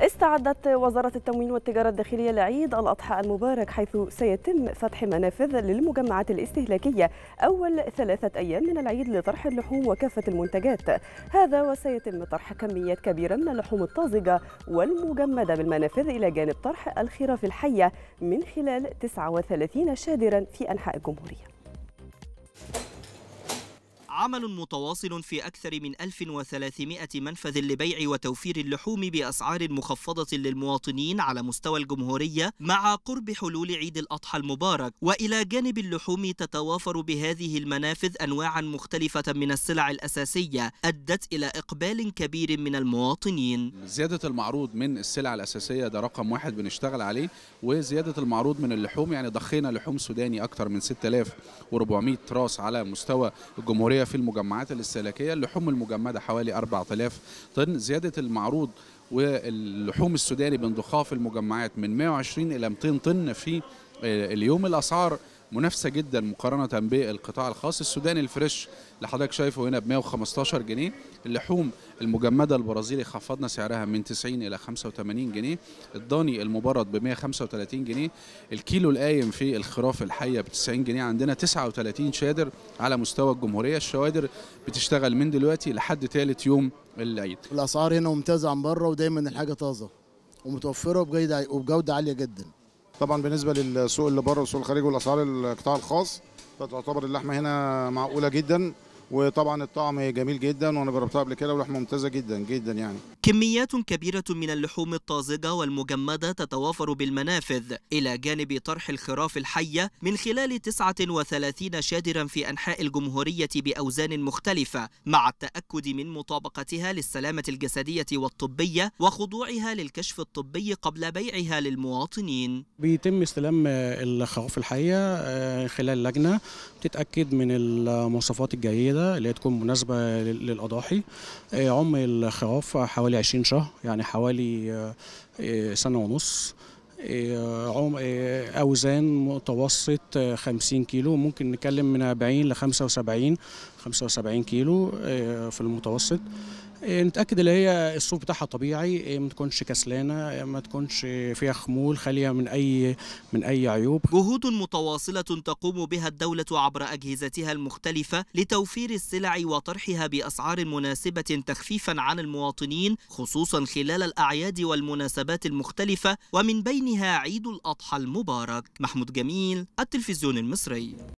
استعدت وزارة التموين والتجارة الداخلية لعيد الأضحى المبارك حيث سيتم فتح منافذ للمجمعات الاستهلاكية أول ثلاثة أيام من العيد لطرح اللحوم وكافة المنتجات هذا وسيتم طرح كميات كبيرة من اللحوم الطازجة والمجمدة بالمنافذ إلى جانب طرح الخراف الحية من خلال 39 شادرا في أنحاء الجمهورية عمل متواصل في أكثر من 1300 منفذ لبيع وتوفير اللحوم بأسعار مخفضة للمواطنين على مستوى الجمهورية مع قرب حلول عيد الأضحى المبارك وإلى جانب اللحوم تتوافر بهذه المنافذ أنواعا مختلفة من السلع الأساسية أدت إلى إقبال كبير من المواطنين زيادة المعروض من السلع الأساسية ده رقم واحد بنشتغل عليه وزيادة المعروض من اللحوم يعني ضخينا لحوم سوداني أكثر من 6400 راس على مستوى الجمهورية في المجمعات الاستهلاكية اللحوم المجمدة حوالي 4000 طن زيادة المعروض واللحوم السوداني بانضخاف المجمعات من 120 إلى 200 طن في آه، اليوم الأسعار منافسه جدا مقارنه بالقطاع الخاص السوداني الفريش اللي حضرتك شايفه هنا ب 115 جنيه اللحوم المجمده البرازيلي خفضنا سعرها من 90 الى 85 جنيه الضاني المبرد ب 135 جنيه الكيلو القايم في الخراف الحيه ب 90 جنيه عندنا 39 شادر على مستوى الجمهوريه الشوادر بتشتغل من دلوقتي لحد ثالث يوم العيد الاسعار هنا ممتازه عن بره ودايما الحاجه طازه ومتوفره وبجوده عاليه جدا طبعا بالنسبه للسوق اللي بره والسوق الخارجي والاسعار القطاع الخاص فتعتبر اللحمه هنا معقوله جدا وطبعا الطعم جميل جدا وانا جربتها قبل كده ولحمه ممتازه جدا جدا يعني كميات كبيره من اللحوم الطازجه والمجمده تتوافر بالمنافذ الى جانب طرح الخراف الحيه من خلال 39 شادرا في انحاء الجمهوريه باوزان مختلفه مع التاكد من مطابقتها للسلامه الجسديه والطبيه وخضوعها للكشف الطبي قبل بيعها للمواطنين بيتم استلام الخراف الحيه آه، خلال لجنه بتتاكد من المواصفات الجيده كده اللي هي تكون مناسبة للأضاحي آه، عمر الخراف حوالي 20 شهر يعني حوالي آه، آه، سنة ونص اوزان متوسط 50 كيلو ممكن نتكلم من 40 ل 75 75 كيلو في المتوسط إيه، نتاكد اللي هي الصوف بتاعها طبيعي إيه، ما تكونش كسلانه إيه، ما تكونش فيها خمول خاليه من اي من اي عيوب جهود متواصله تقوم بها الدوله عبر اجهزتها المختلفه لتوفير السلع وطرحها باسعار مناسبه تخفيفا عن المواطنين خصوصا خلال الاعياد والمناسبات المختلفه ومن بينها عيد الاضحى المبارك محمود جميل التلفزيون المصري